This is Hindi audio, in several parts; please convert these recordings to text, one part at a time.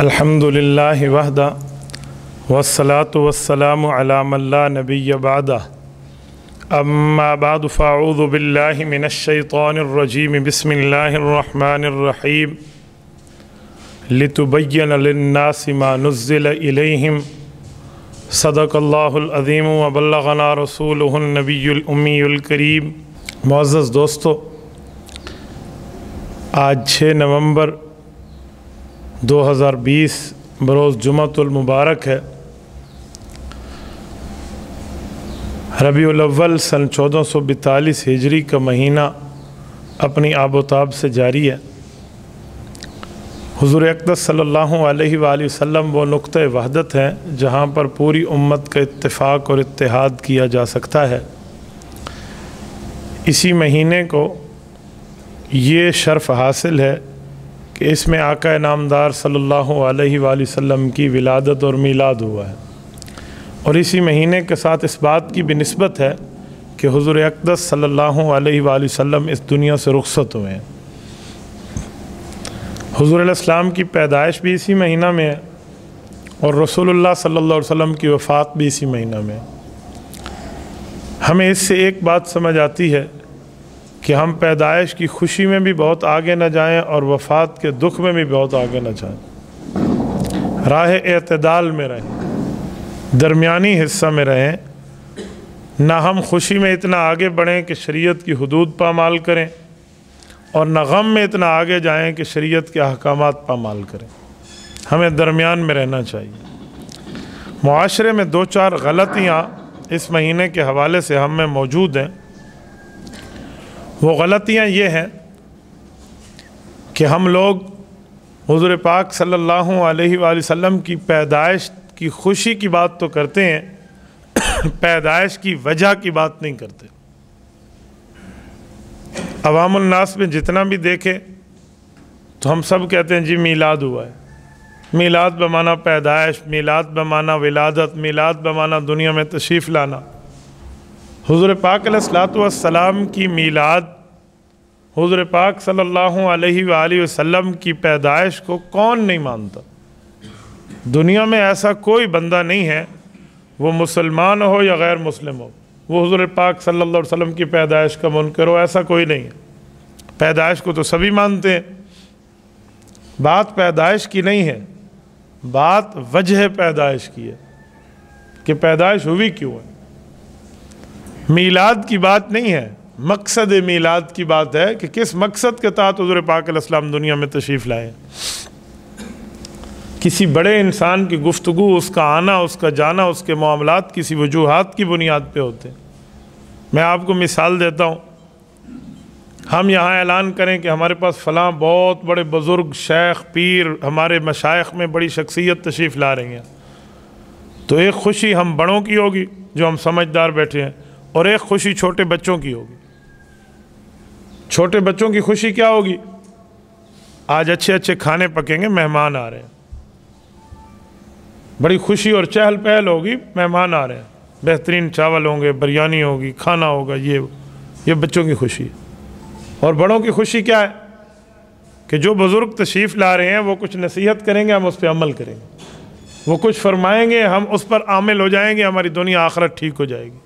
अल्हम्दुलिल्लाह वहदा वसलात वसलाम अलामल्ला नबी बादा अम्माबाद फ़ाऊदबिल्लिमिनशैतरजीम बसमीम लितुबैनसिमानुज़िल इलैहिम सदकल्लाज़ीम वबल्लना रसूलनबीमीकरीम मोज़ दोस्तों आज छः नवंबर 2020 बरोज़ जुमतुलमबारक है रबील सन चौदह सौ बतालीस हिजरी का महीना अपनी आबोताब से जारी है हुजूर अकदस सल्ला वसल्लम वो नुक़ वहदत हैं जहाँ पर पूरी उम्मत का इतफ़ाक़ और इत्तेहाद किया जा सकता है इसी महीने को ये शर्फ़ हासिल है कि इसमें आका नामदार सल्लल्लाहु अलैहि वसल्लम की विलादत और मीलाद हुआ है और इसी महीने के साथ इस बात की भी नस्बत है कि हुजूर अकदस सल्लल्लाहु अलैहि वसल्लम इस दुनिया से रुखसत हुए हैं हजूर इस्लाम की पैदाइश भी इसी महीना में है और सल्लल्लाहु अलैहि वसल्लम की वफ़ात भी इसी महीना में है हमें इससे एक बात समझ आती है कि हम पैदाइश की खुशी में भी बहुत आगे न जाएं और वफात के दुख में भी बहुत आगे न जाएं राह अतदाल में रहें दरमियानी हिस्सा में रहें ना हम खुशी में इतना आगे बढ़ें कि शरीयत की हदूद पामाल करें और न गम में इतना आगे जाएं कि शरीयत के अहकाम पामाल करें हमें दरमियान में रहना चाहिए माशरे में दो चार गलतियाँ इस महीने के हवाले से हम में मौजूद हैं वो गलतियाँ ये हैं कि हम लोग हजूर पाक सल्लल्लाहु अलैहि वसल्लम की पैदाइश की खुशी की बात तो करते हैं पैदाइश की वजह की बात नहीं करते अवामनास में जितना भी देखे तो हम सब कहते हैं जी मीलाद हुआ है मीलाद बमाना पैदाइश मीलाद बमाना विलादत मीलाद बमाना दुनिया में तशरीफ़ लाना हज़ुर पाक सलाम की मीलाद हज़र पाक सल्लल्लाहु अलैहि वसल्लम की पैदाइश को कौन नहीं मानता दुनिया में ऐसा कोई बंदा नहीं है वो मुसलमान हो या गैर मुस्लिम हो वो हज़र पाक सल्लल्लाहु अलैहि वसल्लम की पैदाइश का मुनकर हो ऐसा कोई नहीं है पैदाइश को तो सभी मानते हैं बात पैदाइश की नहीं है बात वजह पैदाइश की है कि पैदाइश हुई क्यों है मीलाद की बात नहीं है मकसद मीलाद की बात है कि किस मकसद के तहत हजूर पाक इस्लाम दुनिया में तशरीफ़ लाए किसी बड़े इंसान की गुफ्तु उसका आना उसका जाना उसके मामला किसी वजूहत की बुनियाद पर होते मैं आपको मिसाल देता हूँ हम यहाँ ऐलान करें कि हमारे पास फ़लाँ बहुत बड़े बुज़ुर्ग शेख पीर हमारे मशाइ में बड़ी शख्सियत तशरीफ़ ला रही हैं तो एक खुशी हम बड़ों की होगी जो हम समझदार बैठे हैं और एक खुशी छोटे बच्चों की होगी छोटे बच्चों की खुशी क्या होगी आज अच्छे अच्छे खाने पकेंगे मेहमान आ रहे हैं बड़ी खुशी और चहल पहल होगी मेहमान आ रहे हैं बेहतरीन चावल होंगे बिरयानी होगी खाना होगा ये ये बच्चों की खुशी है और बड़ों की खुशी क्या है कि जो बुज़ुर्ग तशरीफ़ ला रहे हैं वो कुछ नसीहत करेंगे हम उस पर अमल करेंगे वो कुछ फरमाएंगे हम उस पर आमिल हो जाएंगे हमारी दुनिया आखरत ठीक हो जाएगी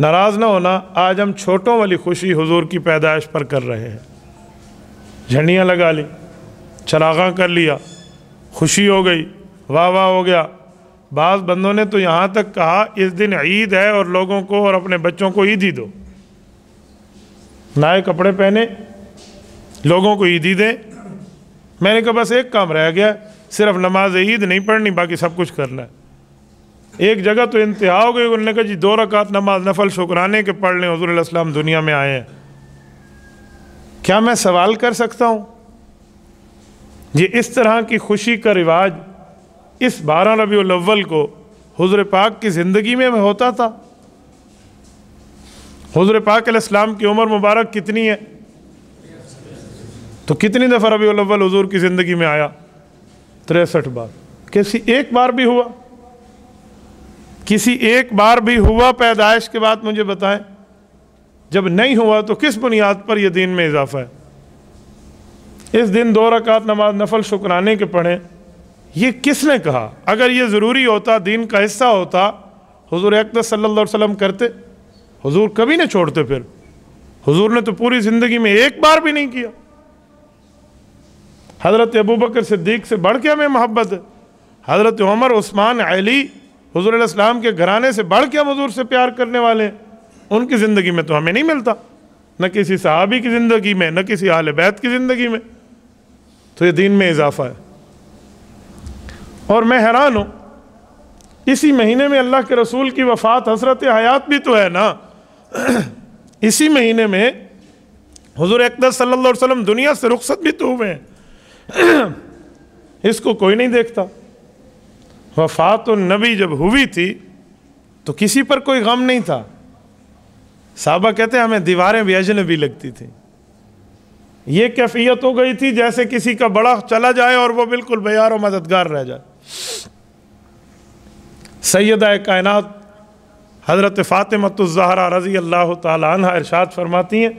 नाराज़ ना होना आज हम छोटों वाली खुशी हुजूर की पैदाइश पर कर रहे हैं झंडियाँ लगा ली चरागा कर लिया खुशी हो गई वाह वाह हो गया बाज़ बंदों ने तो यहाँ तक कहा इस दिन ईद है और लोगों को और अपने बच्चों को ईद ही दो नए कपड़े पहने लोगों को ईद ही दें मैंने कहा बस एक काम रह गया सिर्फ नमाज ईद नहीं पढ़नी बाकी सब कुछ करना है एक जगह तो इंतहा हो गई उन्होंने कहा जी दो रकात नमाज नफल शुक्राने के पढ़ लें हजूराम दुनिया में आए हैं क्या मैं सवाल कर सकता हूँ ये इस तरह की खुशी का रिवाज इस बारह रबी अव्वल को हजर पाक की ज़िंदगी में होता था हजर पाक इस्लाम की उम्र मुबारक कितनी है तो कितनी दफ़ा रबी अव्वल हजूर की ज़िंदगी में आया तिरसठ बार किसी एक बार भी हुआ किसी एक बार भी हुआ पैदाइश के बाद मुझे बताएं जब नहीं हुआ तो किस बुनियाद पर यह दिन में इजाफा है इस दिन दो रकात नमाज नफल शुक्राने के पढ़ें ये किसने कहा अगर ये ज़रूरी होता दीन का हिस्सा होता हुजूर अकद सल्लल्लाहु अलैहि वसल्लम करते हुजूर कभी नहीं छोड़ते फिर हुजूर ने तो पूरी ज़िंदगी में एक बार भी नहीं किया हज़रत अबू बकर सिद्दीक से बढ़ के हमें मोहब्बत है हज़रत उमर उस्मान अली हजूर इस्लाम के घराने से बढ़ के हम हजूर से प्यार करने वाले हैं उनकी ज़िंदगी में तो हमें नहीं मिलता न किसी सहाबी की ज़िंदगी में न किसी आल बैत की ज़िंदगी में तो ये दीन में इजाफ़ा है और मैं हैरान हूँ इसी महीने में अल्लाह के रसूल की वफ़ात हसरत हयात भी तो है ना इसी महीने में हजूर अकदर सल्लल्लाहु अलैहि वसल्लम दुनिया से रुखसत भी तो हुए हैं इसको कोई नहीं देखता वफात नबी जब हुई थी तो किसी पर कोई गम नहीं था साहबा कहते हमें दीवारें भी अजनबी लगती थी ये कैफियत हो गई थी जैसे किसी का बड़ा चला जाए और वह बिल्कुल बेयार और मददगार रह जाए सैदा कायनत हज़रत फ़ातिमतज़हरा रज़ी अल्लाह तह इरशाद फरमाती हैं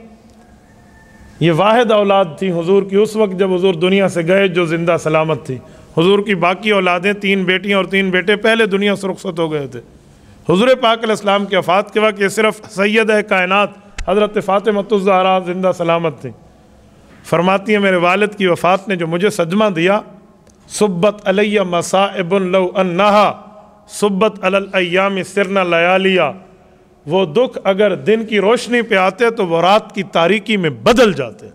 ये वाद औलाद थी हजूर की उस वक्त जब हुजूर दुनिया से गए जो ज़िंदा सलामत थी हुजूर की बाकी औलादें तीन बेटियां और तीन बेटे पहले दुनिया से रुखसत हो गए थे हुजूर पाक इस्लाम के अफात के वक्त ये सिर्फ है कायनत हज़रत फ़ातमतुज़हरा जिंदा सलामत थी फरमाती हैं मेरे वालद की वफ़ात ने जो मुझे सदमा दिया सुब्बत अलैया मसाइबुल्लहा सुब्बत अलयाम सिरना लया लिया वो दुख अगर दिन की रोशनी पे आते तो वो रात की तारीकी में बदल जाते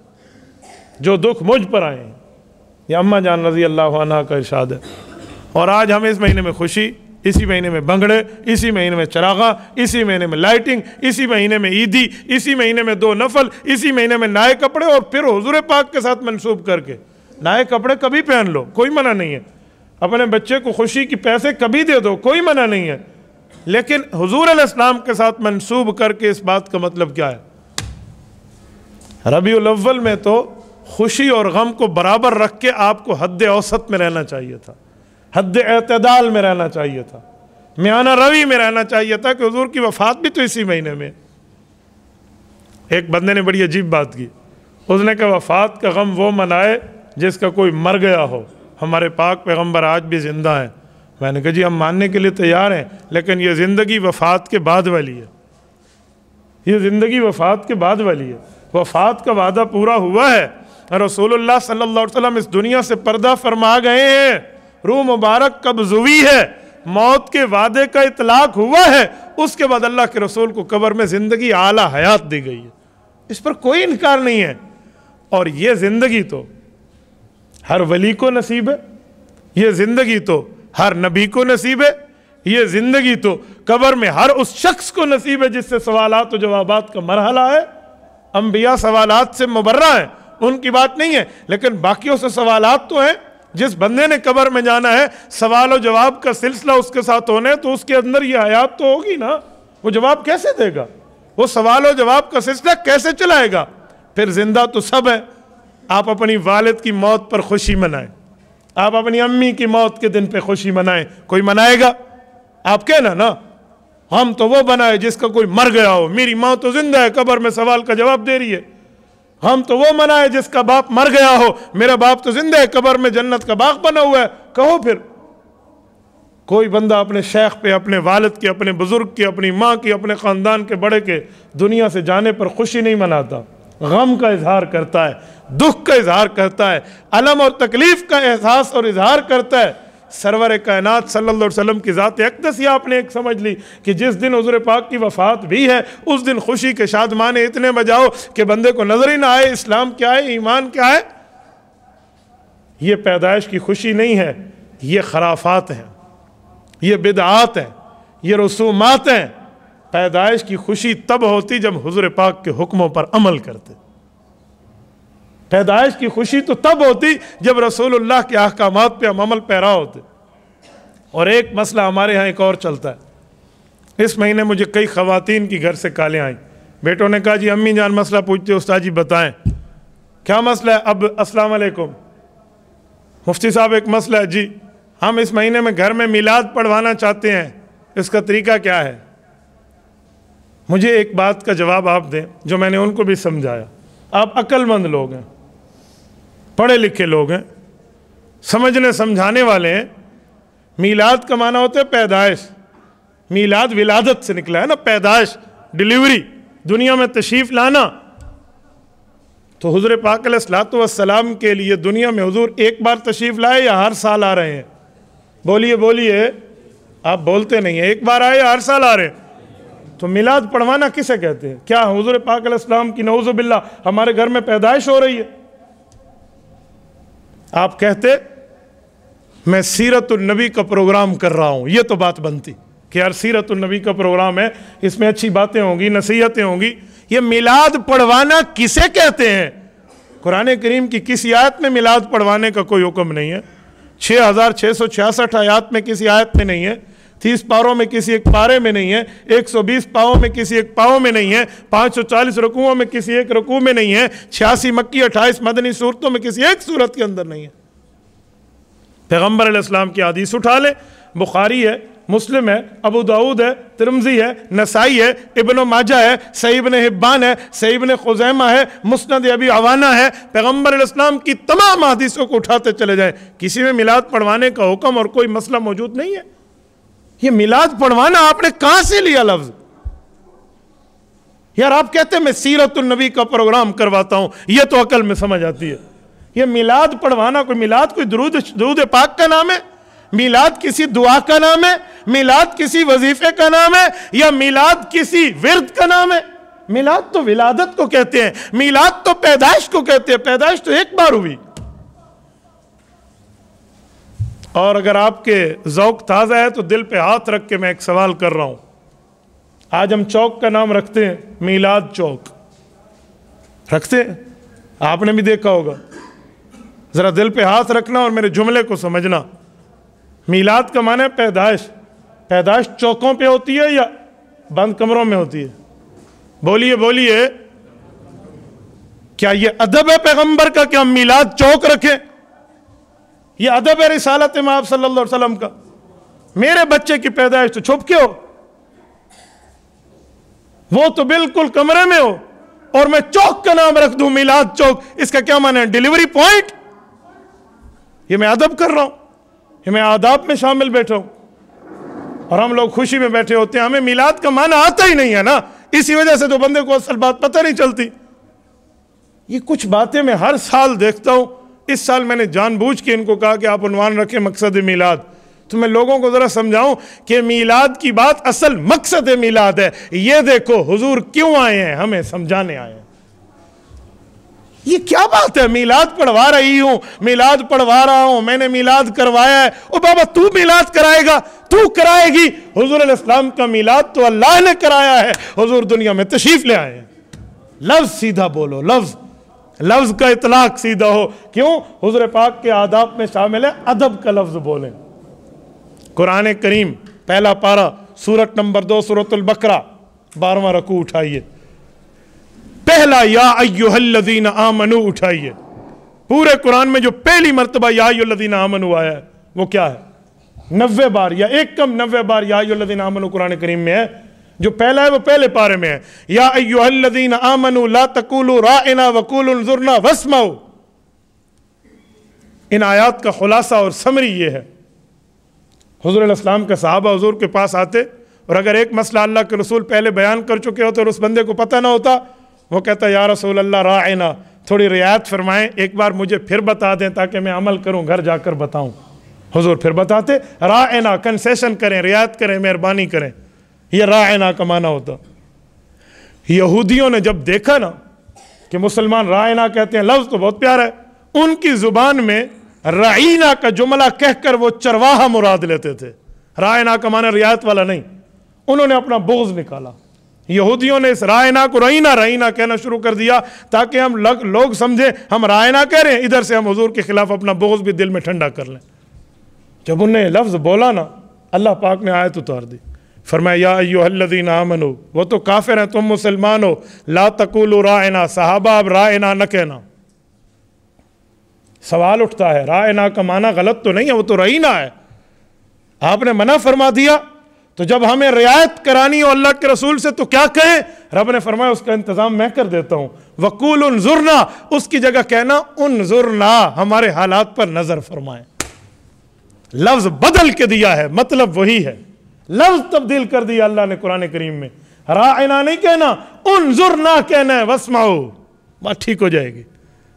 जो दुख मुझ पर आए हैं ये अम्मा जान रजी अल्लाह का इरशाद है और आज हमें इस महीने में खुशी इसी महीने में बंगड़े इसी महीने में चरागा इसी महीने में लाइटिंग इसी महीने में ईदी इसी महीने में दो नफल इसी महीने में नए कपड़े और फिर हजूर पाक के साथ मनसूब करके नए कपड़े कभी पहन लो कोई मना नहीं है अपने बच्चे को खुशी की पैसे कभी दे दो कोई मना नहीं है लेकिन हजूर इस्लाम के साथ मनसूब करके इस बात का मतलब क्या है रबी अव्वल में तो खुशी और गम को बराबर रख के आपको हद औसत में रहना चाहिए था हद अतदाल में रहना चाहिए था म्याना रवि में रहना चाहिए था कि हजूर की वफात भी तो इसी महीने में एक बंदे ने बड़ी अजीब बात की उसने कहा वफात का गम वो मनाए जिसका कोई मर गया हो हमारे पाक पैगम्बर आज भी ज़िंदा हैं मैंने कहा जी हम मानने के लिए तैयार हैं लेकिन ये ज़िंदगी वफात के बाद वाली है ये ज़िंदगी वफात के बाद वाली है वफात का वादा पूरा हुआ है रसूलुल्लाह सल्लल्लाहु अलैहि वसल्लम इस दुनिया से पर्दा फरमा गए हैं रूह मुबारक कबजुवी है मौत के वादे का इतलाक हुआ है उसके बाद अल्लाह के रसूल को कबर में ज़िंदगी आला हयात दी गई है इस पर कोई इनकार नहीं है और ये ज़िंदगी तो हर वली को नसीब है ये ज़िंदगी तो हर नबी को नसीब है ये ज़िंदगी तो कबर में हर उस शख्स को नसीब है जिससे सवालत व जवाबात का मरहला है अम्बिया सवालत से मुबर्रा है उनकी बात नहीं है लेकिन बाकियों से सवालात तो हैं जिस बंदे ने कबर में जाना है सवाल और जवाब का सिलसिला उसके साथ होने तो उसके अंदर ये हयात तो होगी ना वो जवाब कैसे देगा वो सवाल और जवाब का सिलसिला कैसे चलाएगा फिर जिंदा तो सब है आप अपनी वालिद की मौत पर खुशी मनाएं आप अपनी अम्मी की मौत के दिन पे खुशी मनाएं कोई मनाएगा आप कहना ना हम तो वो बनाए जिसका कोई मर गया हो मेरी माँ तो जिंदा है कबर में सवाल का जवाब दे रही है हम तो वो मनाए जिसका बाप मर गया हो मेरा बाप तो जिंदा है कबर में जन्नत का बाग बना हुआ है कहो फिर कोई बंदा अपने शेख पे अपने वालद के अपने बुज़ुर्ग के अपनी माँ की अपने ख़ानदान के बड़े के दुनिया से जाने पर खुशी नहीं मनाता गम का इजहार करता है दुख का इजहार करता है अलम और तकलीफ़ का एहसास और इजहार करता है सरवर कायनात सल्लल्लाहु अलैहि वसल्लम की ज़ात ही आपने एक समझ ली कि जिस दिन हजूर पाक की वफ़ात भी है उस दिन खुशी के शाद माने इतने बजाओ कि बंदे को नज़र ही ना आए इस्लाम क्या है ईमान क्या है ये पैदाइश की खुशी नहीं है ये खराफात हैं ये बिदात हैं ये रसूमात हैं पैदाइश की खुशी तब होती जब हजूर पाक के हुक्मों पर अमल करते पैदाइश की खुशी तो तब होती जब रसूलुल्लाह के अहकाम पे हम अमल पैरा होते और एक मसला हमारे यहाँ एक और चलता है इस महीने मुझे कई ख़वातीन की घर से कालें आईं बेटों ने कहा जी अम्मी जान मसला पूछते उस्ताद जी बताएं क्या मसला है अब अस्सलाम वालेकुम मुफ्ती साहब एक मसला है जी हम इस महीने में घर में मिलाद पढ़वाना चाहते हैं इसका तरीका क्या है मुझे एक बात का जवाब आप दें जो मैंने उनको भी समझाया आप अक्लमंद लोग हैं पढ़े लिखे लोग हैं समझने समझाने वाले हैं मीलाद का माना होता है पैदाइश मीलाद विलादत से निकला है ना पैदाइश डिलीवरी दुनिया में तशरीफ लाना तो हजर पाक के लिए दुनिया में हजूर एक बार तशरीफ लाए या हर साल आ रहे हैं बोलिए बोलिए आप बोलते नहीं हैं एक बार आए हर साल आ रहे हैं तो मिलाद पढ़वाना किसे कहते हैं क्या हजूर पाक की नौज़बिल्ला हमारे घर में पैदाइश हो रही है आप कहते मैं सीरतुलनबी का प्रोग्राम कर रहा हूँ ये तो बात बनती कि यार सीरतुलनबी का प्रोग्राम है इसमें अच्छी बातें होंगी नसीहतें होंगी ये मिलाद पढ़वाना किसे कहते हैं कुरान करीम की किसी आयत में मिलाद पढ़वाने का कोई हुक्म नहीं है छः हज़ार छः सौ छियासठ आयात में किसी आयत में नहीं है तीस पारों में किसी एक पारे में नहीं है 120 पाओं में किसी एक पाओ में नहीं है 540 रकुओं में किसी एक रकू में नहीं है छियासी मक्की अट्ठाईस मदनी सूरतों में किसी एक सूरत के अंदर नहीं है पैगम्बर इस्लाम की आदिश उठा लें बुखारी है मुस्लिम है अबू दाऊद है तिरमजी है नसाई है इबन माजा है ने हिब्बान है सईबन खुजैमा है मुस्ंद अबी अवाना है पैगम्बर इस्लाम की तमाम आदिशों को उठाते चले जाएं किसी में मिलाद पढ़वाने का हुक्म और कोई मसला मौजूद नहीं है ये मिलाद पढ़वाना आपने कहां से लिया लफ्ज यार आप कहते हैं मैं सीरतुल नबी का प्रोग्राम करवाता हूं यह तो अकल में समझ आती है यह मिलाद पढ़वाना कोई मिलाद कोई दरूद दरूद पाक का नाम है मिलाद किसी दुआ का नाम है मिलाद किसी वजीफे का नाम है या मिलाद किसी विरद का नाम है मिलाद तो विलादत को कहते हैं मिलाद तो पैदाइश को कहते हैं पैदाइश तो एक बार हुई और अगर आपके ओक़ ताज़ा है तो दिल पे हाथ रख के मैं एक सवाल कर रहा हूँ आज हम चौक का नाम रखते हैं मीलाद चौक रखते हैं आपने भी देखा होगा ज़रा दिल पे हाथ रखना और मेरे जुमले को समझना मीलाद का है पैदाइश पैदाइश चौकों पे होती है या बंद कमरों में होती है बोलिए बोलिए क्या ये अदब है पैगंबर का कि हम मीलाद चौक रखें ये अदब है रिसालत में आप सल्लल्लाहु अलैहि वसल्लम का मेरे बच्चे की पैदाइश तो छुप के हो वो तो बिल्कुल कमरे में हो और मैं चौक का नाम रख दूं मिलाद चौक इसका क्या माना है डिलीवरी पॉइंट ये मैं अदब कर रहा हूं ये मैं आदाब में शामिल बैठा हूं और हम लोग खुशी में बैठे होते हैं हमें मिलाद का माना आता ही नहीं है ना इसी वजह से तो बंदे को असल बात पता नहीं चलती ये कुछ बातें मैं हर साल देखता हूं इस साल मैंने जानबूझ के इनको कहा कि आप उनवान रखें मकसद मिलाद तो मैं लोगों को ज़रा समझाऊं कि मीलाद की बात असल मकसद मीलाद है ये देखो हुजूर क्यों आए हैं हमें समझाने आए हैं ये क्या बात है मीलाद पढ़वा रही हूं मीलाद पढ़वा रहा हूं मैंने मिलाद करवाया है ओ बाबा तू मिलाद कराएगा तू कराएगी हजूर इस्लाम का मिलाद तो अल्लाह ने कराया है हजूर दुनिया में तशरीफ ले आए लफ्ज सीधा बोलो लफ्ज़ लफ्ज़ का इतलाक सीधा हो क्यों हजर पाक के आदाब में शामिल है अदब का लफ्ज़ बोलें कुरान करीम पहला पारा सूरत नंबर दो बकरा बारवा रकू उठाइए पहला या अयोहल्लीन आमनु उठाइए पूरे कुरान में जो पहली मरतबा यादीन आमनु आया है वो क्या है नबे बार या एक कम नबे बार यादीन आमनु कुरान करीम में है जो पहला है वो पहले पारे में है यादीन आमन ला तकुलु रा वकुल वसमाओ इन आयात का खुलासा और समरी ये है हजूर का साहबा हजूर के पास आते और अगर एक मसला अल्लाह के रसूल पहले बयान कर चुके होते और उस बंदे को पता ना होता वो कहता या रसूल अल्लाह रायना थोड़ी रियायत फरमाएं एक बार मुझे फिर बता दें ताकि मैं अमल करूं घर जाकर बताऊं हुजूर फिर बताते रायना कंसेशन करें रियायत करें मेहरबानी करें ये रायना ना कमाना होता यहूदियों ने जब देखा ना कि मुसलमान रायना कहते हैं लफ्ज़ तो बहुत प्यारा है उनकी ज़ुबान में रईना का जुमला कहकर वो चरवाहा मुराद लेते थे रायना ना कमाना रियायत वाला नहीं उन्होंने अपना बोझ निकाला यहूदियों ने इस रायना को रईना रईना कहना शुरू कर दिया ताकि हम लग, लोग समझें हम रायना कह रहे हैं इधर से हम हजूर के खिलाफ अपना बोझ भी दिल में ठंडा कर लें जब उन्हें लफ्ज़ बोला ना अल्लाह पाक ने आयत उतार दी फरमाया यादी नामनो वो तो काफिर हैं तुम मुसलमान हो ला तकुल रायना साहबा अब रायना न कहना सवाल उठता है रायना का माना गलत तो नहीं है वो तो रईना है आपने मना फरमा दिया तो जब हमें रियायत करानी हो अल्लाह के रसूल से तो क्या कहें रब ने फरमाया उसका इंतजाम मैं कर देता हूं वकूल उन जुर्ना उसकी जगह कहना उन जुर्ना हमारे हालात पर नजर फरमाए लफ्ज बदल के दिया है मतलब वही है लफ्ज तब्दील कर दिया अल्लाह ने कुरान करीम में राइना नहीं कहना उन ना कहना है वसमाओ बात ठीक हो जाएगी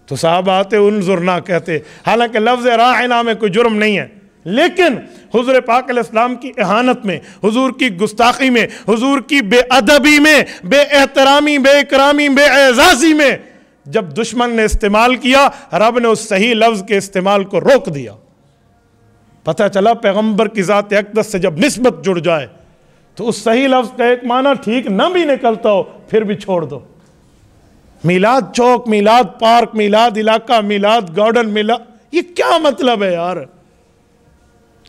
तो साहब आते उन ना कहते हालांकि लफ्ज राइना में कोई जुर्म नहीं है लेकिन हजूर पाक इस्लाम की एहानत में हजूर की गुस्ताखी में हजूर की बेअदबी में बे बेएहतरामी बेकरामी एजाजी में जब दुश्मन ने इस्तेमाल किया रब ने उस सही लफ्ज़ के इस्तेमाल को रोक दिया पता चला पैगंबर की ज़ात अकदस से जब नस्बत जुड़ जाए तो उस सही लफ्ज़ का एक माना ठीक ना भी निकलता हो फिर भी छोड़ दो मिलाद चौक मिलाद पार्क मिलाद इलाका मिलाद गार्डन मिला ये क्या मतलब है यार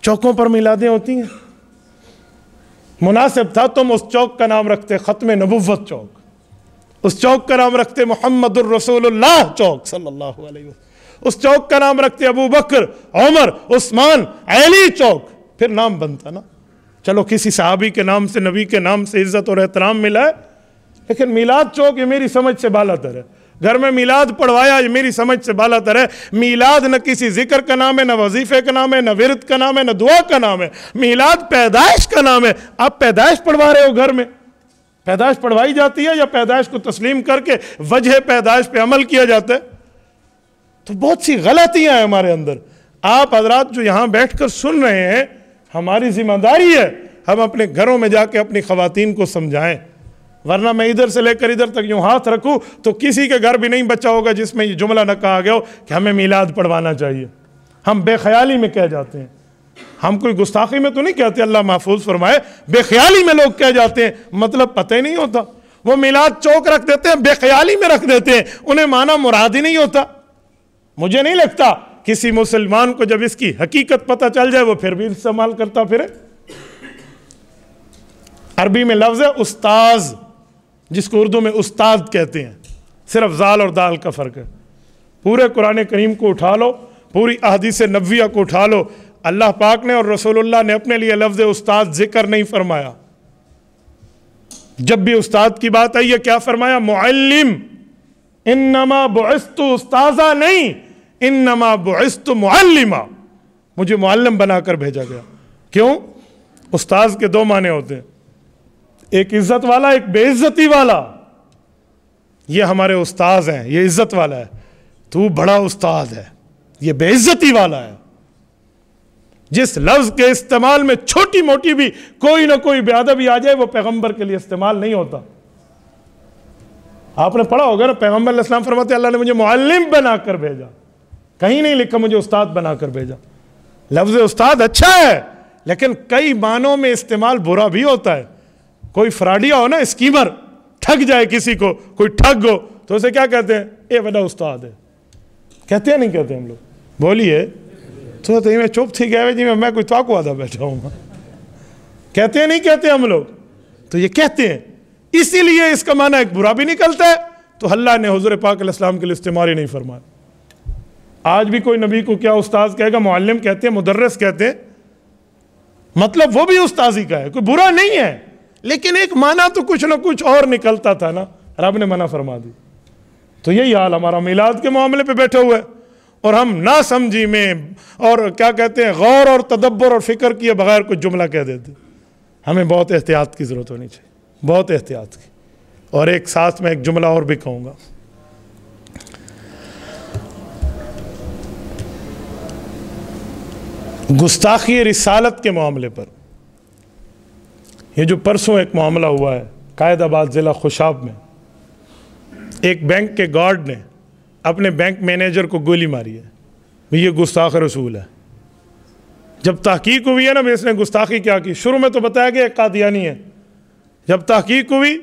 चौकों पर मिलादें होती हैं मुनासिब था तुम उस चौक का नाम रखते ख़त्म नबुवत चौक उस चौक का नाम रखते मोहम्मद रसूलुल्लाह चौक सल्लल्लाहु अलैहि वसल्लम उस चौक का नाम रखते अबू बकर उमर उस्मान अली चौक फिर नाम बनता ना चलो किसी साहबी के नाम से नबी के नाम से इज्जत और एहतराम मिला है लेकिन मिलाद चौक ये मेरी समझ से बालातर है घर में मिलाद पढ़वाया ये मेरी समझ से बालातर है मिलाद न किसी जिक्र का नाम है न वजीफे का नाम है न विरत का नाम है न दुआ का नाम है मिलाद पैदाइश का नाम है आप पैदाइश पढ़वा रहे हो घर में पैदाइश पढ़वाई जाती है या पैदाइश को तस्लीम करके वजह पैदाइश पे अमल किया जाता है तो बहुत सी गलतियां हैं हमारे अंदर आप हजरात जो यहाँ बैठ कर सुन रहे हैं हमारी जिम्मेदारी है हम अपने घरों में जाके अपनी खातन को समझाएं वरना मैं इधर से लेकर इधर तक यूँ हाथ रखूँ तो किसी के घर भी नहीं बचा होगा जिसमें ये जुमला न कहा गया हो कि हमें मिलाद पढ़वाना चाहिए हम बेख्याली में कह जाते हैं हम कोई गुस्ताखी में तो नहीं कहते अल्लाह महफूज फरमाए बेख्याली में लोग कह जाते हैं मतलब पता ही नहीं होता वो मिलाद चौक रख देते हैं बेख्याली में रख देते हैं उन्हें माना मुराद ही नहीं होता मुझे नहीं लगता किसी मुसलमान को जब इसकी हकीकत पता चल जाए वो फिर भी इस्तेमाल करता फिर अरबी में लफ्ज़ है उस्ताज जिसको उर्दू में उस्ताद कहते हैं सिर्फ जाल और दाल का फ़र्क है पूरे कुरान करीम को उठा लो पूरी अहदीस नबिया को उठा लो अल्लाह पाक ने और रसोल्ला ने अपने लिए लफ्ज़ उस्ताद ज़िक्र नहीं फरमाया जब भी उस्ताद की बात आई है क्या फरमाया मुआलिम इन नमा बुस्तु उस्ताजा नहीं इन नमा बुस्त मुआलिमा मुझे मुआलम बनाकर भेजा गया क्यों उस्ताज के दो माने होते हैं एक इज्जत वाला एक बेइज्जती वाला ये हमारे उस्ताज हैं ये इज्जत वाला है तू बड़ा उस्ताद है ये बेइज्जती वाला है जिस लफ्ज के इस्तेमाल में छोटी मोटी भी कोई ना कोई भी आ जाए वो पैगंबर के लिए इस्तेमाल नहीं होता आपने पढ़ा होगा ना पैगंबर इस्लाम फरमाते अल्लाह ने मुझे मुआलिम बनाकर भेजा कहीं नहीं लिखा मुझे उस्ताद बनाकर भेजा लफ्ज़ उस्ताद अच्छा है लेकिन कई मानों में इस्तेमाल बुरा भी होता है कोई फ्राडिया हो ना स्कीमर ठग जाए किसी को कोई ठग हो तो उसे क्या कहते हैं ए बड़ा उस्ताद है कहते हैं नहीं कहते हम लोग बोलिए तो तो मैं चुप थी गया जी मैं कोई ताकू आधा बैठा हूँ कहते हैं नहीं कहते हम लोग तो ये कहते हैं इसीलिए इसका माना एक बुरा भी निकलता है तो हल्ला ने हजूर पाक के लिए इस्तेमाल ही नहीं फरमाया आज भी कोई नबी को क्या उस्ताद कहेगा मुल्म कहते हैं मुदर्रस कहते हैं मतलब वो भी उस्ताजी का है कोई बुरा नहीं है लेकिन एक माना तो कुछ ना कुछ और निकलता था ना रब ने मना फरमा दी तो यही हाल हमारा मिलाद के मामले पे बैठे हुए और हम ना समझी में और क्या कहते हैं गौर और तदब्बर और फिक्र किए बगैर कुछ जुमला कह देते हमें बहुत एहतियात की ज़रूरत होनी चाहिए बहुत एहतियात की और एक साथ में एक जुमला और भी कहूँगा गुस्ताखी रिसालत के मामले पर यह जो परसों एक मामला हुआ है कायदाबाद ज़िला खुशाब में एक बैंक के गार्ड ने अपने बैंक मैनेजर को गोली मारी है भाई ये गुस्ताख रसूल है जब तहकीक हुई है ना भाई इसने गुस्ताखी क्या की शुरू में तो बताया गया कादियानी है जब तहकीक हुई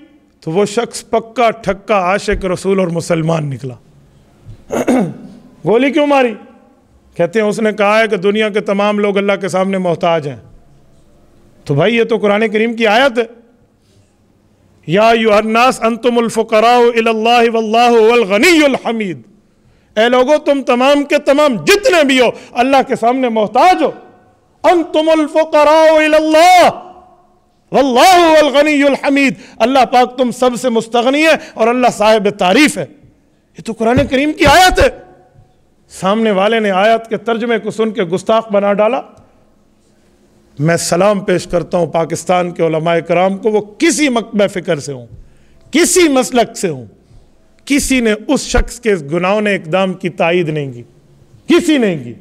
तो वो शख्स पक्का ठक्का आशिक रसूल और मुसलमान निकला गोली क्यों मारी कहते हैं उसने कहा है कि दुनिया के तमाम लोग अल्लाह के सामने मोहताज हैं तो भाई ये तो कुरान करीम की आयत है या यू युहन्नास अंतमफ़रामीद ए लोगो तुम तमाम के तमाम जितने भी हो अल्लाह के सामने मोहताज हो अंतमफ़रामीद अल्लाह पाक तुम सबसे मुस्तगनी है और अल्लाह साहेब तारीफ है ये तो कुरान करीम की आयत है सामने वाले ने आयत के तर्जमे को सुन के गुस्ताख बना डाला मैं सलाम पेश करता हूँ पाकिस्तान के उलमाए कराम को वो किसी मकब फ़िक्र से हूँ किसी मसलक से हूँ किसी ने उस शख्स के गुनाहों ने इकदाम की तइद नहीं की किसी ने की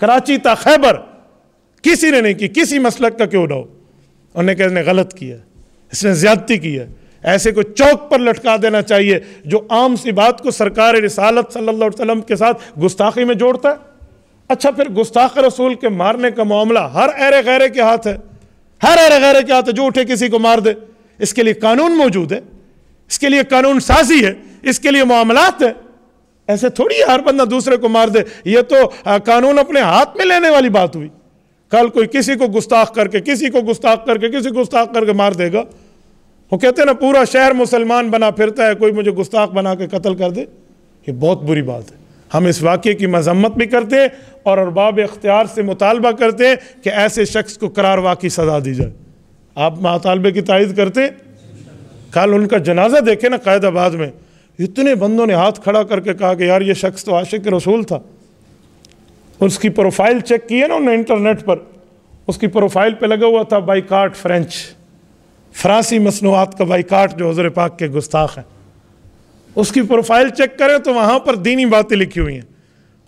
कराची ता खैबर किसी ने नहीं की किसी मसलक का क्यों ना उन्हें कहने गलत किया इसने ज़्यादती की है ऐसे को चौक पर लटका देना चाहिए जो आम सी बात को सरकार सल्लल्लाहु अलैहि वसल्लम के साथ गुस्ताखी में जोड़ता है अच्छा फिर गुस्ताख रसूल के मारने का मामला हर अरे गैरे के हाथ है हर अरे गैरे के हाथ है जो उठे किसी को मार दे इसके लिए कानून मौजूद है इसके लिए कानून साजी है इसके लिए मामलात है ऐसे थोड़ी हर बंदा दूसरे को मार दे ये तो आ, कानून अपने हाथ में लेने वाली बात हुई कल कोई किसी को गुस्ताख करके किसी को गुस्ताख करके किसी को गुस्ताख करके मार देगा वो कहते हैं ना पूरा शहर मुसलमान बना फिरता है कोई मुझे गुस्ताख बना के कत्ल कर दे ये बहुत बुरी बात है हम इस वाक़े की मजम्मत भी करते हैं और अरबाब इख्तियार से मुतालबा करते हैं कि ऐसे शख्स को करार वाकई सज़ा दी जाए आप मातालबे की तायद करते कल उनका जनाजा देखे ना कैदाबाद में इतने बंदों ने हाथ खड़ा करके कहा कि यार ये शख्स तो आशिक रसूल था उसकी प्रोफाइल चेक की है ना उन्होंने इंटरनेट पर उसकी प्रोफाइल पे लगा हुआ था बाई कार्ट फ्रेंच फ्रांसी मसनूआत का बाइकाट जो हजर पाक के गुस्ताख हैं उसकी प्रोफाइल चेक करें तो वहाँ पर दीनी बातें लिखी हुई हैं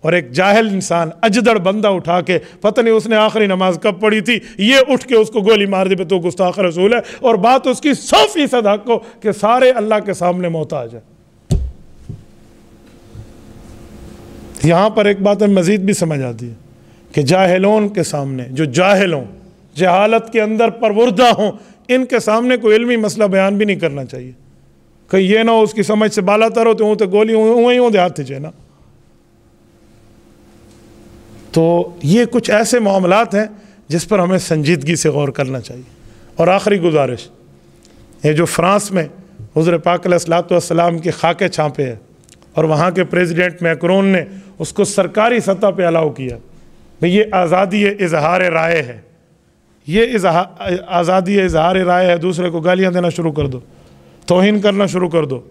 और एक जाहल इंसान अजदड़ बंदा उठा के पता नहीं उसने आखिरी नमाज कब पढ़ी थी ये उठ के उसको गोली मार पे तो गुस्ताख रसूल है और बात उसकी सौ फीसद हक को कि सारे अल्लाह के सामने मोहताज है यहाँ पर एक बात मज़ीद भी समझ आती है कि जाहलों के सामने जो जाहलों जहालत के अंदर परवरदा हों इनके सामने कोई इलमी मसला बयान भी नहीं करना चाहिए कहीं ये ना हो उसकी समझ से बाला तर तो ऊँ तो गोली हुए ही होते हाथ थे ना तो ये कुछ ऐसे मामलात हैं जिस पर हमें संजीदगी से गौर करना चाहिए और आखिरी गुजारिश ये जो फ्रांस में हजर पाकलाम के खाके छापे है और वहाँ के प्रेसिडेंट मैक्रोन ने उसको सरकारी सतह पर अलाउ किया भाई ये आज़ादी इजहार राय है ये आज़ादी इजहार राय है दूसरे को गालियाँ देना शुरू कर दो तोहन करना शुरू कर दो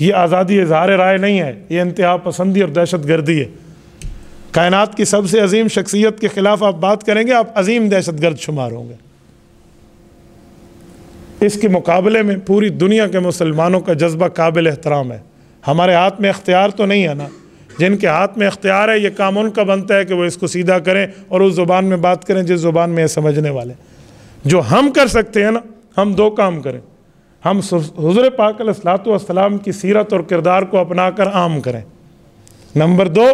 ये आज़ादी इजहार राय नहीं है ये इंतहा पसंदी और दहशत गर्दी है कायनात की सबसे अजीम शख्सियत के ख़िलाफ़ आप बात करेंगे आप अजीम दहशत गर्द शुमार होंगे इसके मुकाबले में पूरी दुनिया के मुसलमानों का जज्बा काबिल एहतराम है हमारे हाथ में इख्तियार तो नहीं है ना जिनके हाथ में इख्तियार है ये काम उनका बनता है कि वो इसको सीधा करें और उस ज़ुबान में बात करें जिस ज़ुबान में ये समझने वाले जो हम कर सकते हैं ना हम दो काम करें हम हजर पाक सलाम की सीरत और किरदार को अपना कर आम करें नंबर दो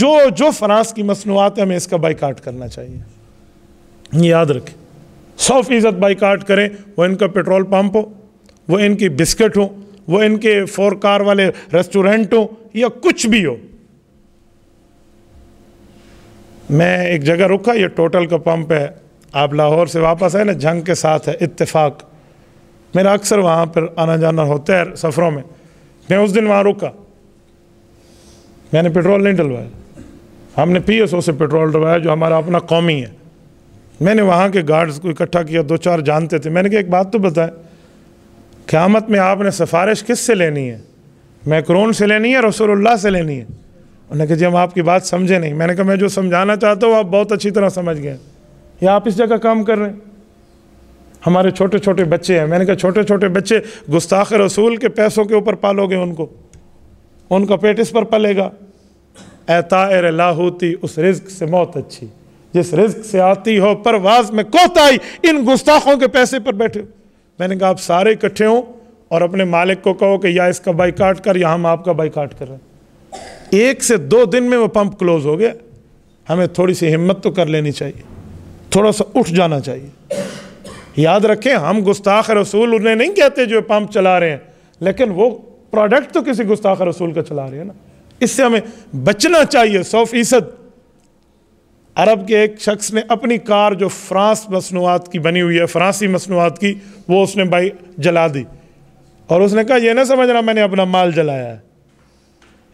जो जो फ्रांस की मसनूआत है हमें इसका बाइकाट करना चाहिए याद रखें सौ फीसद बाइकाट करें वह इनका पेट्रोल पम्प हो वह इनकी बिस्किट हो वह इनके फोर कार वाले रेस्टोरेंट हो या कुछ भी हो मैं एक जगह रुका ये टोटल का पंप है आप लाहौर से वापस आए ना जंग के साथ है इत्तेफाक मेरा अक्सर वहाँ पर आना जाना होता है सफ़रों में मैं उस दिन वहाँ रुका मैंने पेट्रोल नहीं डलवाया हमने पी एस ओ से पेट्रोल डलवाया जो हमारा अपना कौमी है मैंने वहाँ के गार्ड्स को इकट्ठा किया दो चार जानते थे मैंने कहा एक बात तो बताएं क़्यामत में आपने सिफारिश किस से लेनी है मैक्रोन से लेनी है रसोल्ला से लेनी है उन्होंने कहा जी हम आपकी बात समझे नहीं मैंने कहा मैं जो समझाना चाहता हूँ आप बहुत अच्छी तरह समझ गए या आप इस जगह काम कर रहे हैं हमारे छोटे छोटे बच्चे हैं मैंने कहा छोटे छोटे बच्चे गुस्ताख रसूल के पैसों के ऊपर पालोगे उनको उनका पेट इस पर पलेगा एतार लाहूती उस रिज्क से मौत अच्छी जिस रिज्क से आती हो परवाज में कोताही इन गुस्ताखों के पैसे पर बैठे मैंने कहा आप सारे इकट्ठे हों और अपने मालिक को कहो कि या इसका बाइकाट कर या हम आपका बाइकाट कर रहे हैं एक से दो दिन में वो पंप क्लोज हो गया हमें थोड़ी सी हिम्मत तो कर लेनी चाहिए थोड़ा सा उठ जाना चाहिए याद रखें हम गुस्ताख रसूल उन्हें नहीं कहते जो पंप चला रहे हैं लेकिन वो प्रोडक्ट तो किसी गुस्ताख रसूल का चला रहे हैं ना इससे हमें बचना चाहिए सौ फीसद अरब के एक शख्स ने अपनी कार जो फ्रांस मसनूआत की बनी हुई है फ्रांसी मसनूआत की वो उसने भाई जला दी और उसने कहा यह ना समझना मैंने अपना माल जलाया है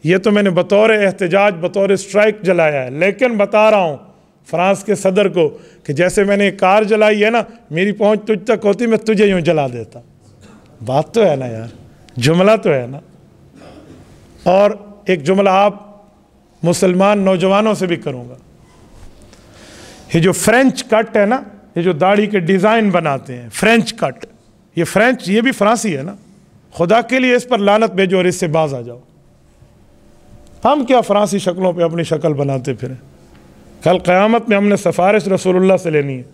ये तो मैंने बतौर एहतजाज बतौर स्ट्राइक जलाया है लेकिन बता रहा हूँ फ्रांस के सदर को कि जैसे मैंने कार जलाई है ना मेरी पहुंच तुझ तक होती मैं तुझे यूँ जला देता बात तो है ना यार जुमला तो है ना और एक जुमला आप मुसलमान नौजवानों से भी करूँगा ये जो फ्रेंच कट है ना ये जो दाढ़ी के डिज़ाइन बनाते हैं फ्रेंच कट ये फ्रेंच ये भी फ्रांसी है ना खुदा के लिए इस पर लानत भेजो और इससे बाज आ जाओ हम क्या फ्रांसी शक्लों पे अपनी शक्ल बनाते फिरें कल क़यामत में हमने सफारिश रसूलुल्लाह से लेनी है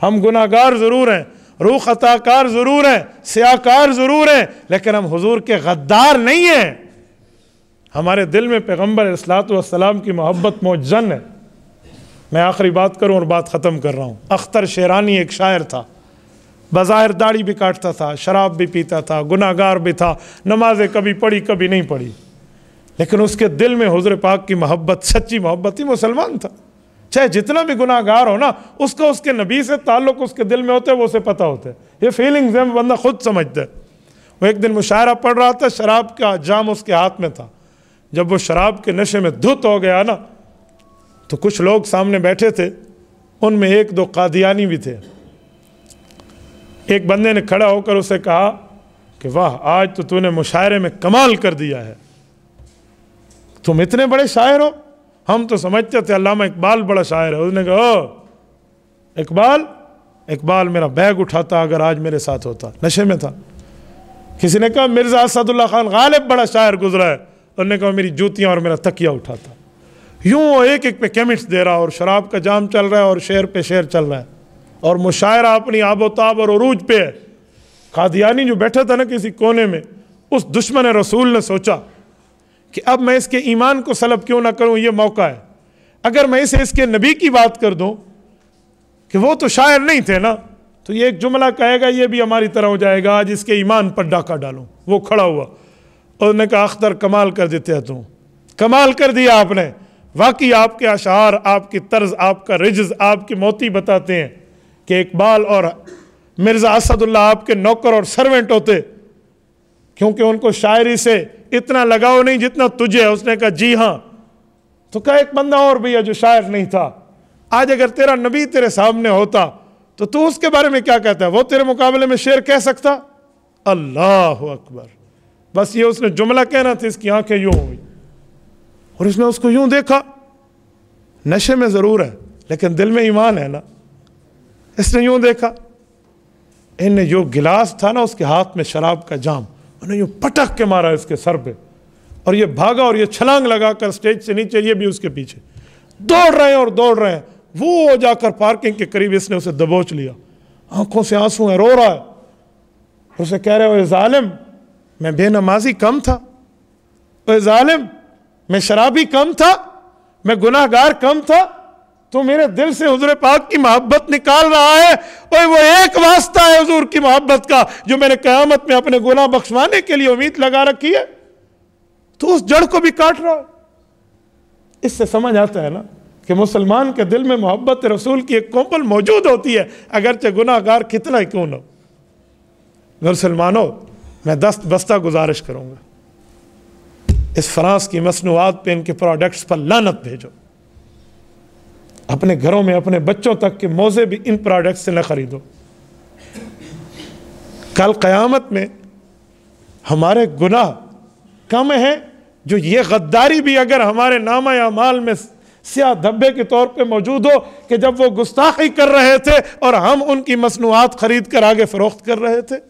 हम गुनाहगार ज़रूर हैं रूह अताकार ज़रूर हैं स्याकार ज़रूर हैं लेकिन हम हजूर के गद्दार नहीं हैं हमारे दिल में पैगम्बर असलातम की मोहब्बत मोजन है मैं आखिरी बात करूँ और बात ख़त्म कर रहा हूँ अख्तर शेरानी एक शायर था बाज़ाहिर दाढ़ी भी काटता था शराब भी पीता था गुनागार भी था नमाजें कभी पढ़ी कभी नहीं पढ़ी लेकिन उसके दिल में हजर पाक की मोहब्बत सच्ची मोहब्बत ही मुसलमान था चाहे जितना भी गुनागार हो ना उसका उसके नबी से ताल्लुक़ उसके दिल में होता है वो उसे पता होता है ये फीलिंग्स हैं बंदा खुद समझता है वो एक दिन मुशायरा पढ़ रहा था शराब का जाम उसके हाथ में था जब वो शराब के नशे में धुत हो गया ना तो कुछ लोग सामने बैठे थे उनमें एक दो कादियानी भी थे एक बंदे ने खड़ा होकर उसे कहा कि वाह आज तो तूने मुशायरे में कमाल कर दिया है तुम इतने बड़े शायर हो हम तो समझते थे अल्लामा इकबाल बड़ा शायर है उसने कहा इकबाल इकबाल मेरा बैग उठाता अगर आज मेरे साथ होता नशे में था किसी ने कहा मिर्ज़ा असदुल्ला खान गालिब बड़ा शायर गुजरा है उन्होंने कहा मेरी जूतियाँ और मेरा तकिया उठाता यूं एक एक पे केमिट्स दे रहा और शराब का जाम चल रहा है और शेर पे शेर चल रहा है और मुशायरा अपनी आबोताब और अरूज पे है खादियानी जो बैठा था ना किसी कोने में उस दुश्मन रसूल ने सोचा कि अब मैं इसके ईमान को सलब क्यों ना करूं ये मौका है अगर मैं इसे इसके नबी की बात कर दूं कि वो तो शायर नहीं थे ना तो ये एक जुमला कहेगा ये भी हमारी तरह हो जाएगा आज इसके ईमान पर डाका डालो वो खड़ा हुआ और उन्होंने कहा अख्तर कमाल कर देते हैं तुम कमाल कर दिया आपने वाकई आपके अशार आपकी तर्ज आपका रिजज आपकी मोती बताते हैं कि इकबाल और मिर्ज़ा असदुल्ला आपके नौकर और सर्वेंट होते क्योंकि उनको शायरी से इतना लगाव नहीं जितना तुझे है उसने कहा जी हाँ तो कहा एक बंदा और भैया जो शायर नहीं था आज अगर तेरा नबी तेरे सामने होता तो तू उसके बारे में क्या कहता है वो तेरे मुकाबले में शेर कह सकता अल्लाह अकबर बस ये उसने जुमला कहना था इसकी आंखें यूं हुई और उसने उसको यूं देखा नशे में ज़रूर है लेकिन दिल में ईमान है ना इसने यूं देखा इन्हें जो गिलास था ना उसके हाथ में शराब का जाम उन्हें यूं पटक के मारा इसके सर पे और ये भागा और ये छलांग लगाकर स्टेज से नीचे ये भी उसके पीछे दौड़ रहे हैं और दौड़ रहे हैं वो जाकर पार्किंग के करीब इसने उसे दबोच लिया आंखों से आंसू है रो रहा है उसे कह रहे हो ज़ालिम मैं बेनमाजी कम था ओ ज़ालिम मैं शराबी कम था मैं गुनाहगार कम था तो मेरे दिल से हजूर पाक की मोहब्बत निकाल रहा है और वो एक वास्ता है हजूर की मोहब्बत का जो मैंने क़यामत में अपने गुना बख्शवाने के लिए उम्मीद लगा रखी है तो उस जड़ को भी काट रहा इससे समझ आता है ना कि मुसलमान के दिल में मोहब्बत रसूल की एक कोपल मौजूद होती है अगरचे गुनाहगार कितना ही क्यों ना मुसलमानों मैं दस्त बस्ता गुजारिश करूंगा इस फ्रांस की मसनूआत पर इनके प्रोडक्ट्स पर लानत भेजो अपने घरों में अपने बच्चों तक के मोज़े भी इन प्रोडक्ट्स से न ख़रीदो कल क़यामत में हमारे गुनाह कम हैं जो ये गद्दारी भी अगर हमारे नामा माल में स्याह धब्बे के तौर पे मौजूद हो कि जब वो गुस्ताखी कर रहे थे और हम उनकी मसनूआत खरीद कर आगे फ़रोख्त कर रहे थे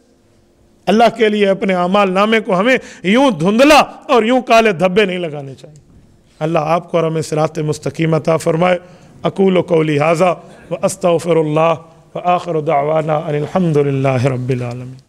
अल्लाह के लिए अपने अमाल नामे को हमें यूं धुंधला और यूं काले धब्बे नहीं लगाने चाहिए अल्लाह आपको और हमें सिरात मुस्तकीम अता फरमाए अकूल कौली हाजा व अस्तफ़र व आखर दावाना अनिलहमदिल्ला रबालमी